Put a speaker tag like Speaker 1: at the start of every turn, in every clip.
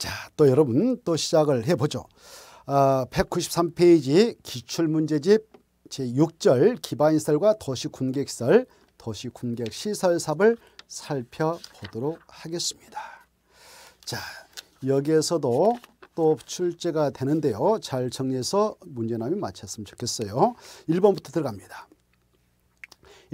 Speaker 1: 자, 또 여러분 또 시작을 해보죠. 아, 193페이지 기출문제집 제6절 기반시설과 도시군객시설, 도시군객시설삽을 살펴보도록 하겠습니다. 자, 여기에서도 또 출제가 되는데요. 잘 정리해서 문제남이 마쳤으면 좋겠어요. 1번부터 들어갑니다.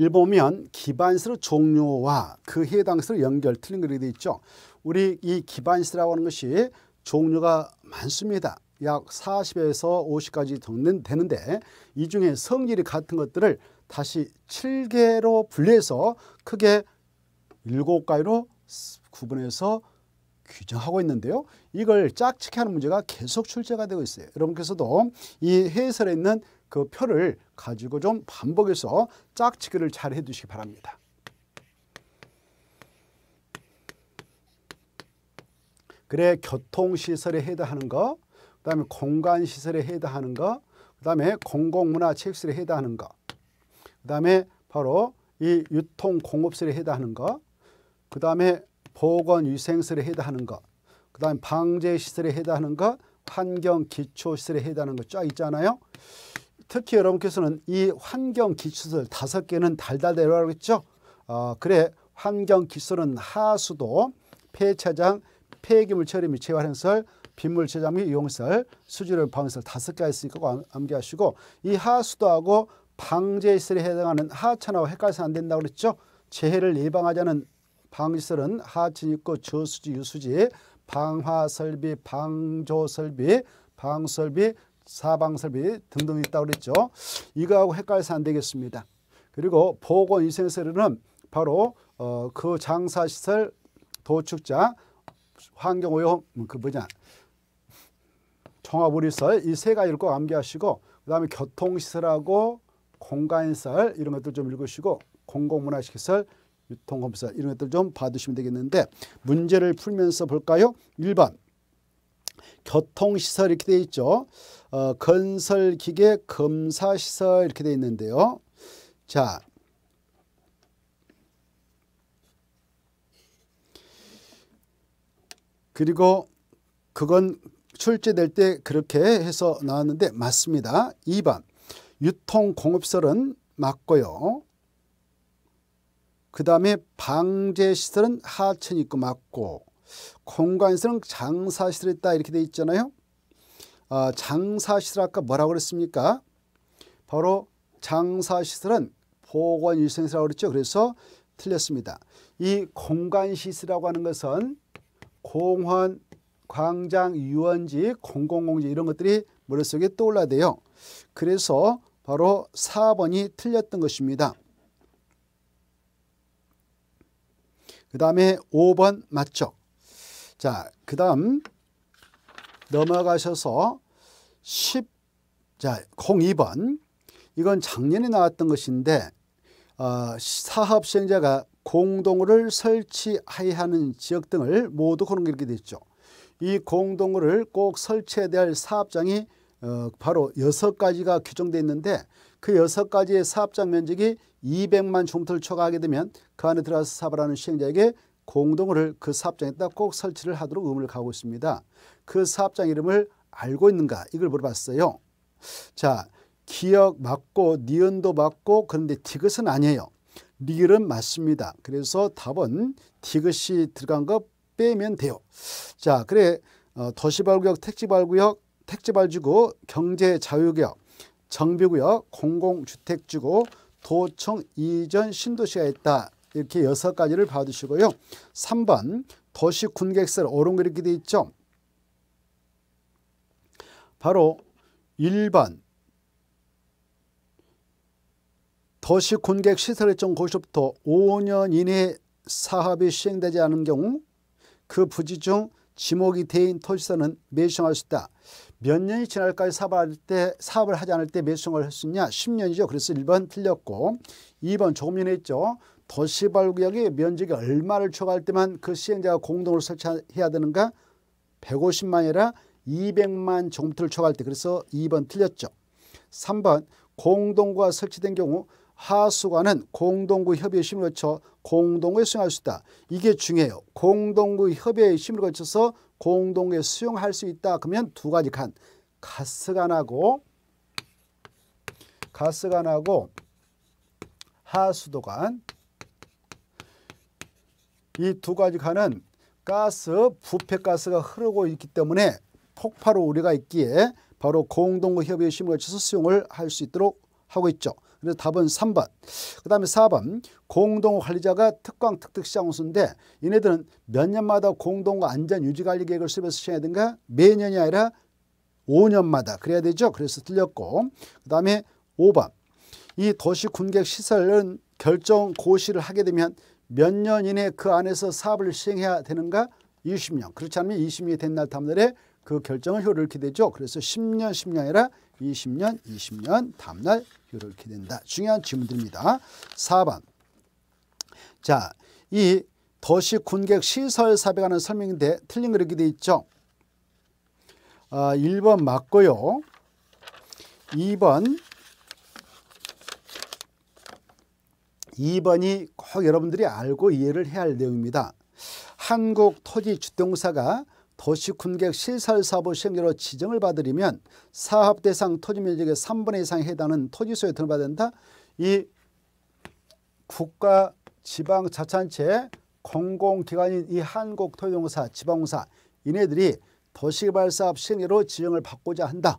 Speaker 1: 1보면 기반시설 종료와 그 해당 시설 연결 틀린 글이 되어 있죠. 우리 이 기반시라고 하는 것이 종류가 많습니다. 약 40에서 50까지 정는 되는데 이 중에 성질이 같은 것들을 다시 7개로 분리해서 크게 7가지로 구분해서 규정하고 있는데요. 이걸 짝치기 하는 문제가 계속 출제가 되고 있어요. 여러분께서도 이 해설에 있는 그 표를 가지고 좀 반복해서 짝치기를 잘 해두시기 바랍니다. 그래 교통시설에 해당하는 거, 그 다음에 공간시설에 해당하는 거, 그 다음에 공공문화체육시설에 해당하는 거, 그 다음에 바로 이 유통공업시설에 해당하는 거, 그 다음에 보건위생시설에 해당하는 거, 그 다음에 방제시설에 해당하는 거, 환경기초시설에 해당하는 거 쫙 있잖아요. 특히 여러분께서는 이 환경기초시설 다섯 개는 달달대로라겠죠 어, 그래 환경기술은 하수도, 폐차장, 폐기물 처리 및재활행설 빗물 저장 및 이용설, 수질을 방해설 다섯 가지 있으니까 암기하시고 이 하수도하고 방제시설에 해당하는 하천하고 헷갈려서안 된다고 그랬죠. 재해를 예방하자는 방지설은 하천 입구, 저수지, 유수지, 방화설비, 방조설비, 방설비, 사방설비 등등 있다고 그랬죠. 이거하고 헷갈려서 안 되겠습니다. 그리고 보건위생설은 바로 어, 그 장사시설, 도축자, 환경오염 뭐 그 뭐냐 종합우리설 이세 가지를 꼭 암기하시고 그다음에 교통시설하고 공간시설 이런 것들 좀 읽으시고 공공문화시설 유통검사 이런 것들 좀 봐두시면 되겠는데 문제를 풀면서 볼까요? 1번 교통시설 이렇게 돼 있죠. 어, 건설기계 검사시설 이렇게 돼 있는데요. 자 그리고 그건 출제될 때 그렇게 해서 나왔는데 맞습니다. 2번 유통공업설은 시 맞고요. 그 다음에 방제시설은 하천 있고 맞고 공간시설은 장사시설 이 있다 이렇게 돼 있잖아요. 아, 장사시설 아까 뭐라고 그랬습니까? 바로 장사시설은 보건위생시설이라고 그랬죠. 그래서 틀렸습니다. 이 공간시설이라고 하는 것은 공헌 광장, 유원지, 공공공지 이런 것들이 머릿속에 떠올라야 돼요. 그래서 바로 4번이 틀렸던 것입니다. 그 다음에 5번 맞죠? 자, 그 다음 넘어가셔서 10, 자, 02번. 이건 작년에 나왔던 것인데, 어, 사업 시행자가 공동을 설치하야 하는 지역 등을 모두 고른게 되죠. 이공동호꼭 설치해야 될 사업장이 어, 바로 여섯 가지가 규정되어 있는데 그 여섯 가지의 사업장 면적이 200만 종토를 초과하게 되면 그 안에 들어서 사업을 하는 시행자에게 공동호그 사업장에다 꼭 설치를 하도록 의무를 가고 있습니다. 그 사업장 이름을 알고 있는가 이걸 물어봤어요. 자, 기억 맞고 니은도 맞고 그런데 디귿은 아니에요. 리을은 맞습니다. 그래서 답은 디귿이 들어간 거 빼면 돼요. 자, 그래 어, 도시발구역, 택지발구역, 택지발주구, 경제자유구역, 정비구역, 공공주택주구, 도청 이전 신도시가 있다. 이렇게 여섯 가지를 봐두시고요. 3번 도시 군객설 오른 거렇게돼 있죠. 바로 1번 도시 군객 시설 의정 고시부터 5년 이내 사업이 시행되지 않은 경우 그 부지 중 지목이 대인 토지선은 매수할 수 있다. 몇 년이 지날까지 사업할 때, 사업을 하지 않을 때 매수를 했었냐? 10년이죠. 그래서 1번 틀렸고 2번 조금 전에 했죠 도시발구역의 면적이 얼마를 초과할 때만 그 시행자가 공동으로 설치해야 되는가? 150만이 아니라 200만 종부를 초과할 때 그래서 2번 틀렸죠. 3번 공동과 설치된 경우 하수관은 공동구 협의의 심을 거쳐 공동구에 수용할 수 있다. 이게 중요해요. 공동구 협의의 심을 거쳐서 공동구에 수용할 수 있다. 그러면 두 가지 칸. 가스관하고 가스관하고 하수도관 이 두 가지 칸은 가스, 부패가스가 흐르고 있기 때문에 폭발 우려가 있기에 바로 공동구 협의의 심을 거쳐서 수용을 할 수 있도록 하고 있죠. 그래서 답은 3번. 그 다음에 4번 공동 관리자가 특강 특특시장 운수인데 얘네들은 몇 년마다 공동 안전 유지관리 계획을 수립해서 시행하든가 매년이 아니라 5년마다 그래야 되죠. 그래서 틀렸고 그 다음에 5번 이 도시 군객 시설은 결정 고시를 하게 되면 몇 년 이내 그 안에서 사업을 시행해야 되는가 20년 그렇지 않으면 20년이 된 날 다음날에 그 결정을 효를 기대죠. 그래서 10년 10년이라 20년, 20년, 다음날 이렇게 된다. 중요한 질문들입니다. 4번. 자, 이 도시 군객 시설 사업에 관한 설명인데 틀린 거 이렇게 돼 있죠. 아, 1번 맞고요. 2번 2번이 꼭 여러분들이 알고 이해를 해야 할 내용입니다. 한국토지주택공사가 도시군객 실살사업 시행제로 지정을 받으려면 사업 대상 토지 면적의 3분의 이상에 해당하는 토지소에 들어가야 된다. 이 국가 지방 자치단체 공공기관인 이 한국토지공사 지방공사 이네들이 도시개발사업 시행제로 지정을 받고자 한다.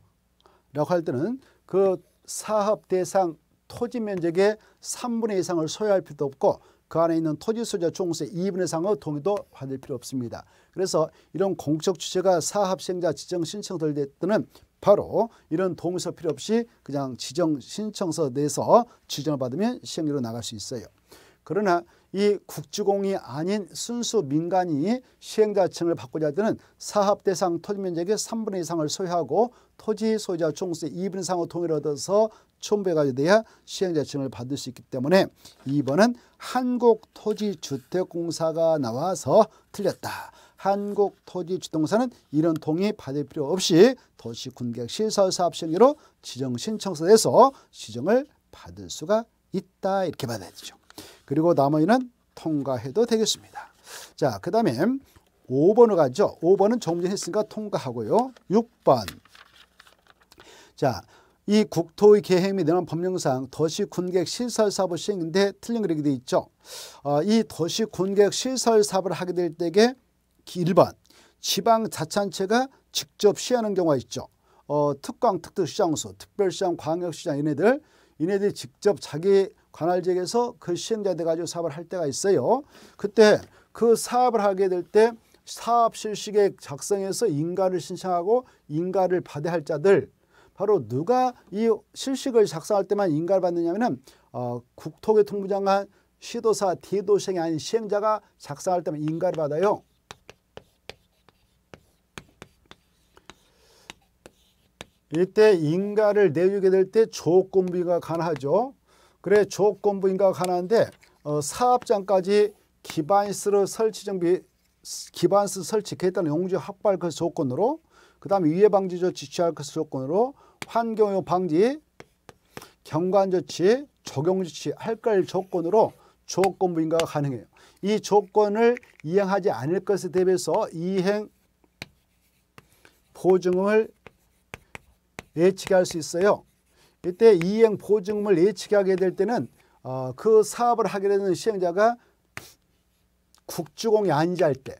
Speaker 1: 라고 할 때는 그 사업 대상 토지 면적의 3분의 이상을 소유할 필요도 없고 그 안에 있는 토지 소유자 총세 2분의 상의 동의도 받을 필요 없습니다. 그래서 이런 공적 주체가 사합시행자 지정 신청될 때는 바로 이런 동의서 필요 없이 그냥 지정 신청서 내서 지정을 받으면 시행으로 나갈 수 있어요. 그러나 이 국주공이 아닌 순수 민간이 시행자층을 바꾸자 때는 사업 대상 토지 면적의 3분의 이상을 소유하고 토지 소유자 총수의 2분 이상의 동의를 얻어서 총배가 돼야 시행자층을 받을 수 있기 때문에 2번은 한국토지주택공사가 나와서 틀렸다. 한국토지주동사는 이런 동의 받을 필요 없이 도시군객시설사업시행으로 지정신청서에서 지정을 받을 수가 있다 이렇게 받아야 되죠. 그리고 나머지는 통과해도 되겠습니다. 자, 그 다음에 5번으로 가죠. 5번은 조금 전에 했으니까 통과하고요. 6번. 자, 이 국토의 계획 및 내란 법령상 도시 군객 시설 사업을 시행인데 틀린 그리게 돼 있죠. 어, 이 도시 군객 시설 사업을 하게 될 때에 1번 지방 자치단체가 직접 시행하는 경우가 있죠. 어, 특광, 특특시장소, 특별시장, 광역시장 이네들 이네들이 직접 자기 관할 지역에서 그 시행자 돼가지고 사업을 할 때가 있어요. 그때 그 사업을 하게 될 때 사업 실시계획 작성해서 인가를 신청하고 인가를 받아야 할 자들 바로 누가 이실시계획을 작성할 때만 인가를 받느냐면은 어, 국토교통부장관 시도사 대도시행이 아닌 시행자가 작성할 때만 인가를 받아요. 이때 인가를 내주게 될 때 조건부인가 가능하죠. 그래 조건부인가 가능한데 어, 사업장까지 기반스를 설치 정비 기반스 설치 계단 용지 확보할 그 조건으로 그다음에 위해 방지 조치 취할 것 그 조건으로 환경용 방지 경관 조치 적용 조치 할걸 조건으로 조건부 인가가 가능해요. 이 조건을 이행하지 않을 것에 대비해서 이행 보증을 예측할 수 있어요. 이때 이행 보증금을 예측하게 될 때는 어, 그 사업을 하게 되는 시행자가 국주공이 안지할 때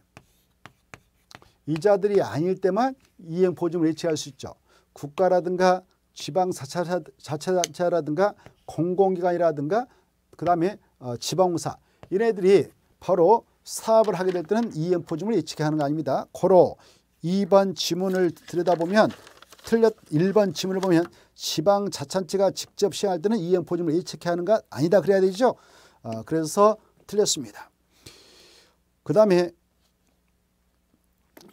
Speaker 1: 이자들이 아닐 때만 이행 보증을 예측할 수 있죠. 국가라든가 지방 자체라든가 공공기관이라든가 그 다음에 어, 지방공사 이네들이 바로 사업을 하게 될 때는 이행 보증을 예측하는 거 아닙니다. 고로 2번 지문을 들여다보면 틀렸 1번 지문을 보면 지방 자찬치가 직접 시행할 때는 이행포짐을 일체케 하는것 아니다 그래야 되죠. 어, 그래서 틀렸습니다. 그 다음에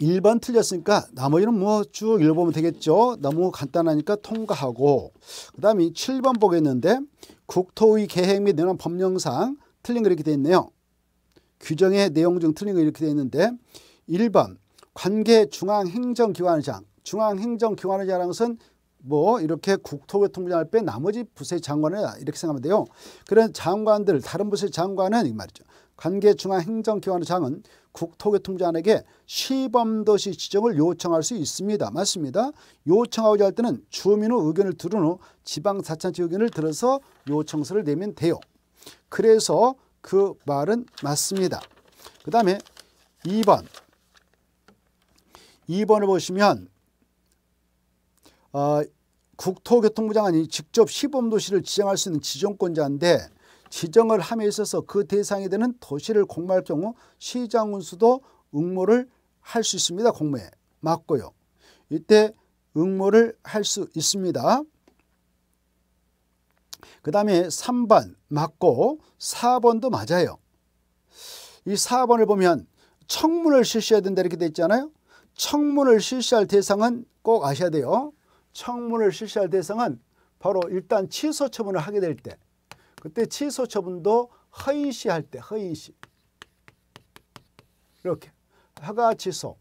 Speaker 1: 1번 틀렸으니까 나머지는 뭐 쭉 읽어보면 되겠죠. 너무 간단하니까 통과하고 그 다음에 7번 보겠는데 국토의 계획 및 내놓은 법령상 틀린 거 이렇게 되어 있네요. 규정의 내용 중 틀린 거 이렇게 되어 있는데 1번 관계 중앙행정기관장 중앙행정기관을 제한한 것은 뭐 이렇게 국토교통부장을 빼 나머지 부서의 장관을 이렇게 생각하면 돼요. 그런 장관들 다른 부서의 장관은 이 말이죠. 관계중앙행정기관의 장은 국토교통부장에게 시범도시 지정을 요청할 수 있습니다. 맞습니다. 요청하고자 할 때는 주민의 의견을 들은 후 지방자치단체 의견을 들어서 요청서를 내면 돼요. 그래서 그 말은 맞습니다. 그 다음에 2번 2번을 보시면 어, 국토교통부장관이 직접 시범도시를 지정할 수 있는 지정권자인데 지정을 함에 있어서 그 대상이 되는 도시를 공모할 경우 시장 운수도 응모를 할 수 있습니다. 공모에 맞고요. 이때 응모를 할 수 있습니다. 그 다음에 3번 맞고 4번도 맞아요. 이 4번을 보면 청문을 실시해야 된다 이렇게 돼 있잖아요. 청문을 실시할 대상은 꼭 아셔야 돼요. 청문을 실시할 대상은 바로 일단 취소 처분을 하게 될 때 그때 취소 처분도 허위시 할때 허위시 이렇게 허가 취소,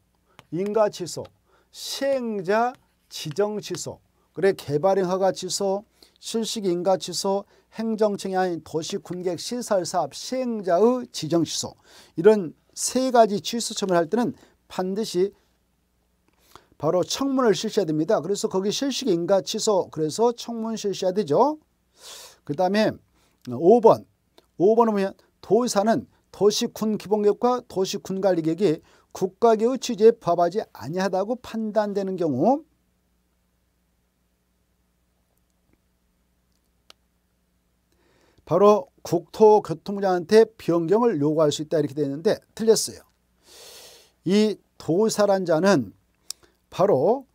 Speaker 1: 인가 취소, 시행자 지정 취소 그래 개발행 허가 취소, 실식 인가 취소, 행정청이 아닌 도시 군객 시설 사업 시행자의 지정 취소 이런 세 가지 취소 처분을 할 때는 반드시 바로 청문을 실시해야 됩니다. 그래서 거기 실식 인가 취소 그래서 청문 실시해야 되죠. 그 다음에 5번 5번은 보면 도의사는 도시군 기본계획과 도시군관리계획이 국가계의 취지에 부합하지 아니하다고 판단되는 경우 바로 국토교통부장한테 변경을 요구할 수 있다 이렇게 되어 있는데 틀렸어요. 이 도사란 자는 바로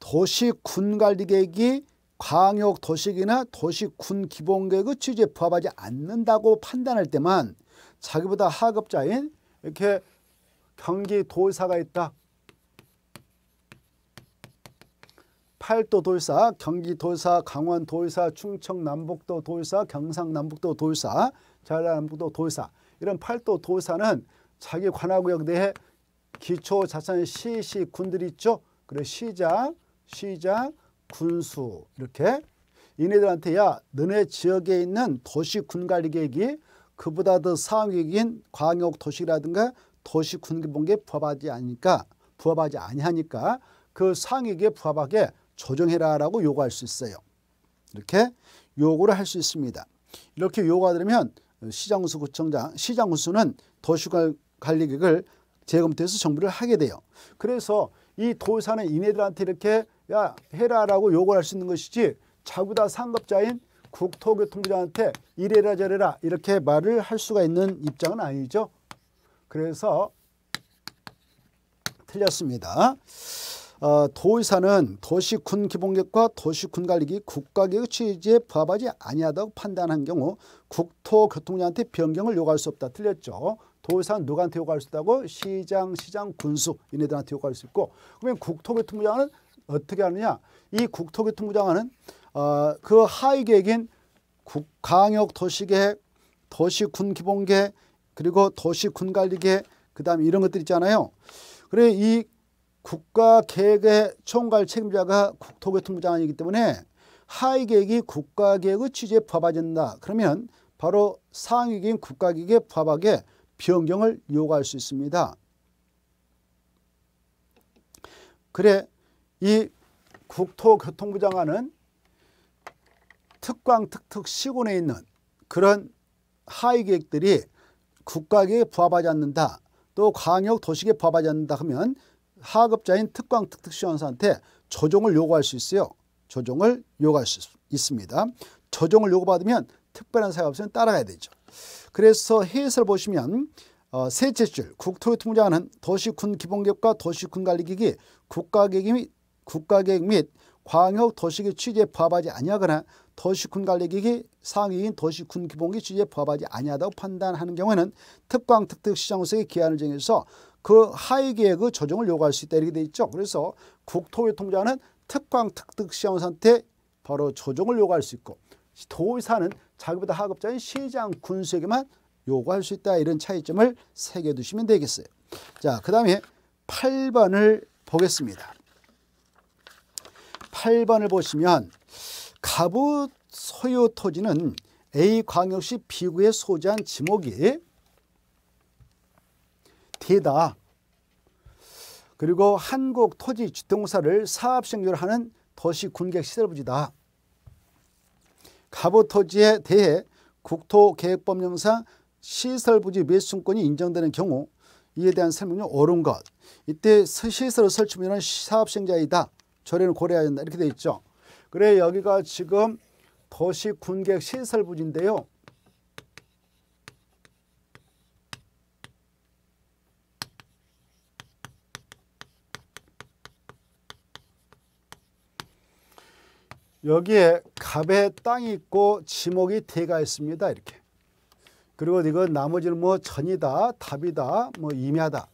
Speaker 1: 도시군관리계획이 광역도시기나 도시군기본계획의 취지에 부합하지 않는다고 판단할 때만 자기보다 하급자인 이렇게 경기도의사가 있다. 팔도도의사, 경기도의사, 강원도의사, 충청남북도도의사, 경상남북도도의사, 전라남북도도의사 이런 팔도도의사는 자기 관할구역 내에 기초 자산 시시 군들 있죠? 그래 시장, 시장, 군수 이렇게 이네들한테 야 너네 지역에 있는 도시 군관리 계획이 그보다 더 상위인 광역 도시라든가 도시 군기본계 부합하지 않니까 부합하지 아니하니까 그상위에 부합하게 조정해라라고 요구할 수 있어요. 이렇게 요구를 할 수 있습니다. 이렇게 요구가 되면 시장군수 구청장, 시장군수는 도시관리객을 재검토해서 정비를 하게 돼요. 그래서 이 도사는 의 이네들한테 이렇게 야 해라라고 요구를 할수 있는 것이지 자구 다 상급자인 국토교통부장한테 이래라 저래라 이렇게 말을 할 수가 있는 입장은 아니죠. 그래서 틀렸습니다. 어, 도의사는 도시군 기본계획과 도시군 관리기 국가계획 취지에 부합하지 아니하다고 판단한 경우 국토교통부한테 변경을 요구할 수 없다. 틀렸죠. 도의사는 누구한테 요구할 수 있다고 시장, 시장, 군수 이네들한테 요구할 수 있고 그러면 국토교통부 장관은 어떻게 하느냐 이 국토교통부 장은 어, 그 하위 계획인 국, 강역 도시계획, 도시군 기본계획 그리고 도시군 관리계획 그다음 이런 것들 있잖아요. 그래 이 국가 계획의 총괄 책임자가 국토교통부 장이기 때문에 하위 계획이 국가 계획의 취지에 부합하된다. 그러면 바로 상위계인 국가 계획에 부합하게 변경을 요구할 수 있습니다. 그래 이 국토교통부 장관은 특광특특 시군에 있는 그런 하위계획들이 국가계에 부합하지 않는다. 또 광역도시계에 부합하지 않는다 하면 하급자인 특광특특시원사한테 조정을 요구할 수 있어요. 조정을 요구할 수 있습니다. 조정을 요구받으면 특별한 사유 없으면 따라가야 되죠. 그래서 해설 보시면 어, 셋째 줄 국토유통부장은 도시군 기본계획과 도시군 관리기기 국가계획 및, 국가계획 및 광역 도시계 취지에 부합하지 아니하거나 도시군 관리기기 상위인 도시군 기본기 취지에 부합하지 아니하다고 판단하는 경우에는 특광 특특 시장구석의 기한을 정해서 그 하위 계획의 조정을 요구할 수 있다 이렇게 돼 있죠. 그래서 국토교통부장은 특광 특특 시장구사한테 바로 조정을 요구할 수 있고 도의사는 자급보다 하급자인 시장 군수에게만 요구할 수 있다. 이런 차이점을 새겨 두시면 되겠어요. 자, 그 다음에 8번을 보겠습니다. 8번을 보시면 가부 소유 토지는 A광역시 B구에 소재한 지목이 D다. 그리고 한국 토지 주택공사를 사업시행로 하는 도시 군객 시설부지다. 갑오 토지에 대해 국토계획법령상 시설부지 매수권이 인정되는 경우 이에 대한 설명이 옳은 것 이때 시설을 설치면 사업생자이다 조례는 고려해야 된다 이렇게 돼 있죠 그래 여기가 지금 도시군계획 시설부지인데요 여기에 갑에 땅이 있고 지목이 대가 있습니다. 이렇게. 그리고 이건 나머지는 뭐 전이다, 답이다, 뭐 임야다.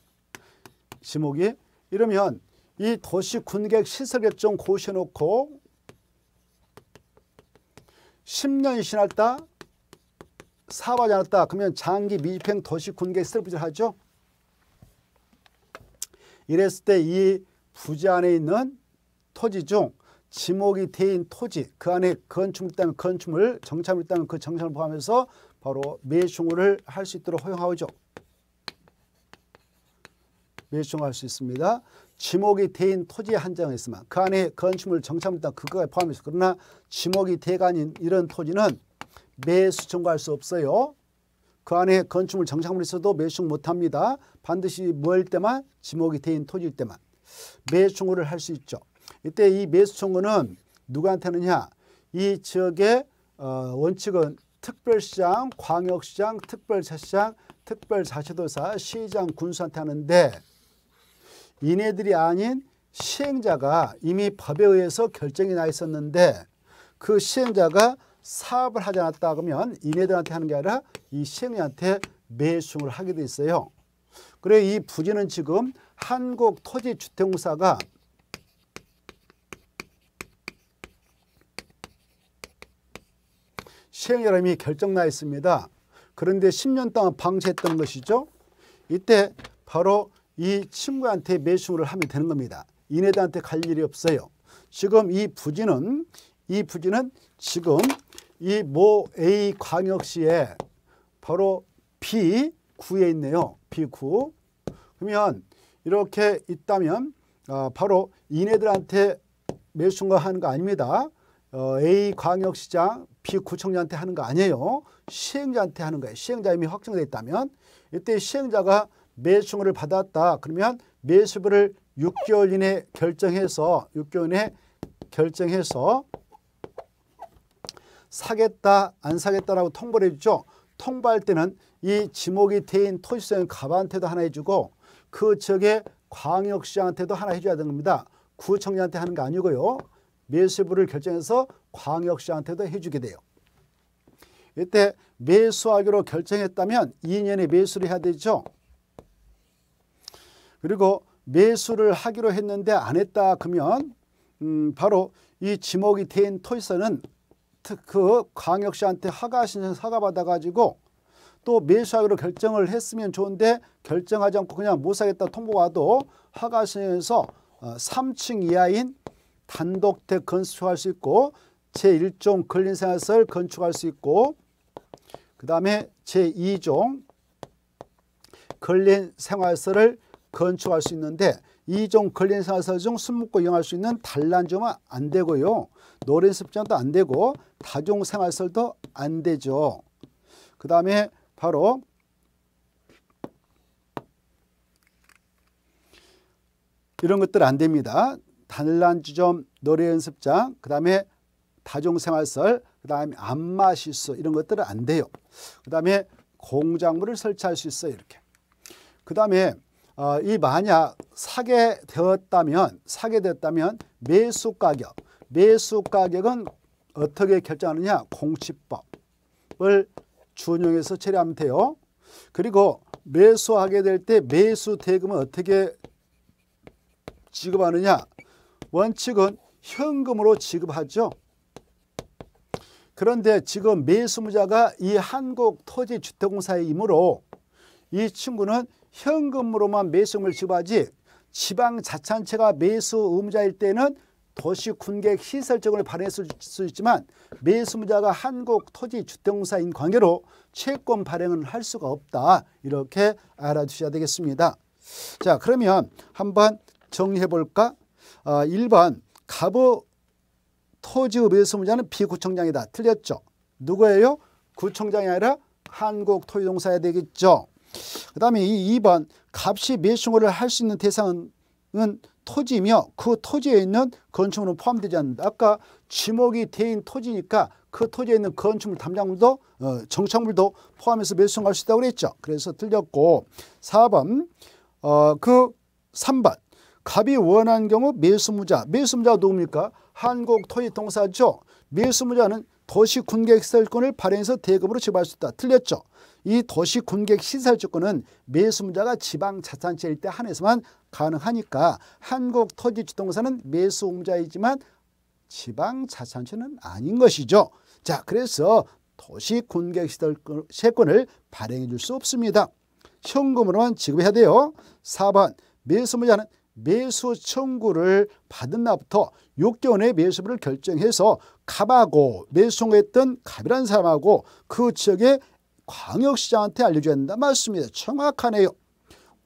Speaker 1: 지목이 이러면 이 도시 군객 시설 결정 고시 놓고 10년이 지났다 사업하지 않았다 그러면 장기 미집행 도시 군객 시설 부재 하죠. 이랬을 때 이 부재 안에 있는 토지 중 지목이 대인 토지 그 안에 건축물 있다면 건축물 정착물 있다면 그 정착물 포함해서 바로 매수를 할 수 있도록 허용하죠. 매수할 수 있습니다. 지목이 대인 토지 한정에 있으면 그 안에 건축물 정착물 있다 그거에 포함해서 그러나 지목이 대가 아 이런 토지는 매수 청구할 수 없어요. 그 안에 건축물 정착물이 있어도 매수 못합니다. 반드시 뭐 때만 지목이 대인 토지일 때만 매수를 할 수 있죠. 이때 이 매수 청구는 누구한테 하느냐? 이 지역의 어, 원칙은 특별시장, 광역시장, 특별자치장, 특별자치도사, 시장, 군수한테 하는데 이네들이 아닌 시행자가 이미 법에 의해서 결정이 나 있었는데 그 시행자가 사업을 하지 않았다 그러면 이네들한테 하는 게 아니라 이 시행자한테 매수를 하게 돼 있어요. 그래 이 부지는 지금 한국토지주택공사가 시행여름이 결정나 있습니다. 그런데 10년 동안 방치했던 것이죠. 이때 바로 이 친구한테 매수를 하면 되는 겁니다. 이네들한테 갈 일이 없어요. 지금 이 부지는 이 부지는 지금 이 모 A 광역시에 바로 B9에 있네요. B9. 그러면 이렇게 있다면 아, 바로 이네들한테 매수한 거 하는 거 아닙니다. 어, A 광역시장, B 구청장한테 하는 거 아니에요. 시행자한테 하는 거예요. 시행자 이미 확정돼 있다면 이때 시행자가 매수를 받았다. 그러면 매수비를 6개월 이내 결정해서 6개월 이내 결정해서 사겠다 안 사겠다라고 통보를 해주죠. 통보할 때는 이 지목이 대인 토지소유 가한테도 하나 해주고 그 지역의 광역시장한테도 하나 해줘야 되는 겁니다. 구청장한테 하는 거 아니고요. 매수부를 결정해서 광역시한테도 해주게 돼요. 이때 매수하기로 결정했다면 2년에 매수를 해야 되죠. 그리고 매수를 하기로 했는데 안 했다 그러면 음 바로 이 지목이 된 토이서는 그 광역시한테 하가 신청 사가 받아가지고 또 매수하기로 결정을 했으면 좋은데 결정하지 않고 그냥 못 사겠다 통보와도 하가 신청에서 3층 어, 이하인 단독택 건축할 수 있고 제1종 근린생활설 건축할 수 있고 그 다음에 제2종 근린생활설을 건축할 수 있는데 2종 근린생활설 중 숨묻고 이용할 수 있는 단란종은 안 되고요. 노린습장도 안 되고 다종생활설도 안 되죠. 그 다음에 바로 이런 것들 안 됩니다. 단란 주점, 노래 연습장, 그 다음에 다종생활설, 그 다음에 안마실수 이런 것들은 안 돼요. 그 다음에 공작물을 설치할 수 있어요. 이렇게. 그 다음에 어, 이 만약 사게 되었다면 사게 됐다면 매수 가격 매수 가격은 어떻게 결정하느냐 공치법을 준용해서 처리하면 돼요. 그리고 매수하게 될 때 매수 대금은 어떻게 지급하느냐 원칙은 현금으로 지급하죠. 그런데 지금 매수자가이 한국토지주택공사이므로 이 친구는 현금으로만 매수금을 지급하지 지방자치체가 매수 의자일 때는 도시군객 시설적으 발행했을 수 있지만 매수자가 한국토지주택공사인 관계로 채권 발행을 할 수가 없다. 이렇게 알아두셔야 되겠습니다. 자 그러면 한번 정리해 볼까? 어, 1번 가보 토지의회 소문자는 비구청장이다. 틀렸죠. 누구예요? 구청장이 아니라 한국토지공사야 되겠죠. 그 다음에 이 2번 값이 매수를 할수 있는 대상은 토지며 그 토지에 있는 건축물은 포함되지 않는다. 아까 지목이 대인 토지니까 그 토지에 있는 건축물 담장물도 어, 정착물도 포함해서 매수할 수 있다고 그랬죠. 그래서 틀렸고 4번 어, 그 3번 갑이 원한 경우 밀수무자. 밀수무자가 누굽니까? 한국 토지통사죠. 밀수무자는 도시 군객 시설권을 발행해서 대금으로 지불할 수 있다. 틀렸죠. 이 도시 군객 시설권은 매수무자가 지방 자산세일 때 한해서만 가능하니까 한국 토지주동사는 매수무자이지만 지방 자산세는 아닌 것이죠. 자, 그래서 도시 군객 시설권을 발행해 줄 수 없습니다. 현금으로만 지급해야 돼요. 4번 매수무자는 매수 청구를 받은 날부터 6개월 내 매수를 결정해서 갑하고 매수 했던 갑이라는 사람하고 그 지역의 광역시장한테 알려줘야 된다 말씀니다 정확하네요.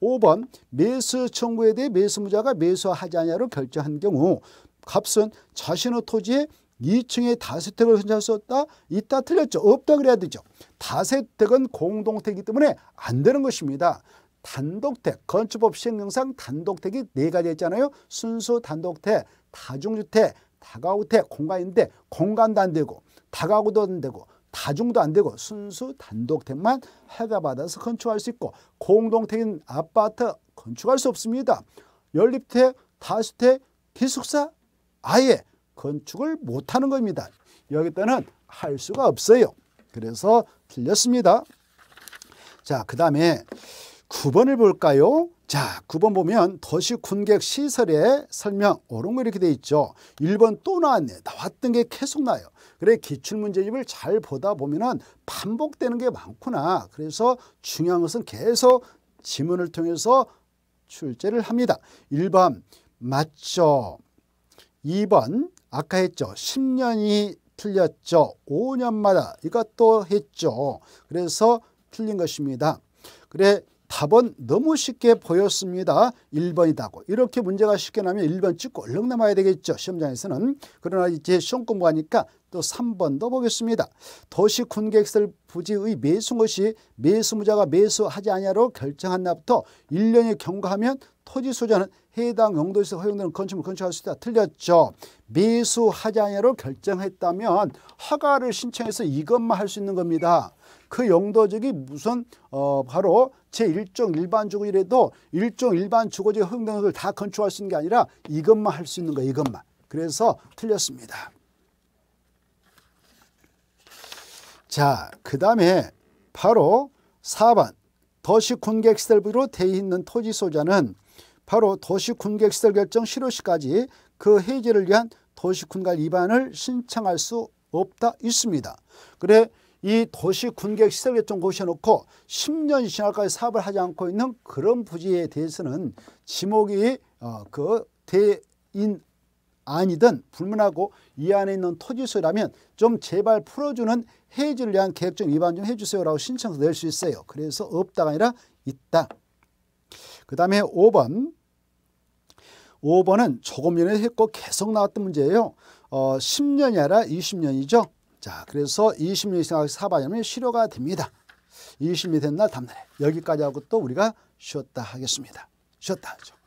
Speaker 1: 5번 매수 청구에 대해 매수무자가 매수하지 않냐로 결정한 경우 값은 자신의 토지에 2층에 다세택을 선택할 수다 있다 틀렸죠. 없다 그래야 되죠. 다세택은 공동택이기 때문에 안 되는 것입니다. 단독택, 건축법 시행령상 단독택이 네 가지 있잖아요. 순수 단독택, 다중주택, 다가구택, 공간인데 공간도 안 되고 다가구도 안 되고 다중도 안 되고 순수 단독택만 해가받아서 건축할 수 있고 공동택인 아파트 건축할 수 없습니다. 연립택, 다주택, 기숙사 아예 건축을 못하는 겁니다. 여기 다는할 수가 없어요. 그래서 틀렸습니다. 자, 그 다음에 9번을 볼까요? 자, 9번 보면 도시 군객 시설의 설명 오른거 이렇게 돼 있죠. 1번 또 나왔네. 나왔던 게 계속 나요. 그래 기출문제집을 잘 보다 보면은 반복되는 게 많구나. 그래서 중요한 것은 계속 지문을 통해서 출제를 합니다. 1번 맞죠. 2번 아까 했죠. 10년이 틀렸죠. 5년마다 이것도 했죠. 그래서 틀린 것입니다. 그래 답은 너무 쉽게 보였습니다. 1번이다고. 이렇게 문제가 쉽게 나면 1번 찍고 얼른 남아야 되겠죠. 시험장에서는. 그러나 이제 시험 공부하니까 또 3번도 보겠습니다. 도시 군객설 부지의 매수 것이 매수무자가 매수하지 아니하로 결정한 날부터 1년이 경과하면 토지 소유자는 해당 용도에서 허용되는 건축물 건축할 수 있다. 틀렸죠. 매수하지 아니하로 결정했다면 허가를 신청해서 이것만 할 수 있는 겁니다. 그 영도적이 무슨 어 바로 제일종 일반 주거지라도 1종 일반 주거지 흥등을 다 건축할 수 있는 게 아니라 이것만 할 수 있는 거예 이것만. 그래서 틀렸습니다. 자, 그 다음에 바로 4번 도시 군객 시설부로 돼 있는 토지 소자는 바로 도시 군객 시설 결정 실효시까지 그 해제를 위한 도시 군갈 위반을 신청할 수 없다 있습니다. 그래 이 도시 군계획 시설 개통 고시해놓고 10년 지나까지 사업을 하지 않고 있는 그런 부지에 대해서는 지목이 어, 그 대인 아니든 불문하고 이 안에 있는 토지소라면 좀 제발 풀어주는 해지를 위한 계획 적 위반 좀 해주세요라고 신청서 낼 수 있어요. 그래서 없다가 아니라 있다. 그 다음에 5번 5번은 조금 전에 했고 계속 나왔던 문제예요. 어, 10년이 아니라 20년이죠. 자, 그래서 20년이 생각해서 사바냐면 실효가 됩니다. 20년이 된날 다음날에 여기까지 하고 또 우리가 쉬었다 하겠습니다. 쉬었다 하죠.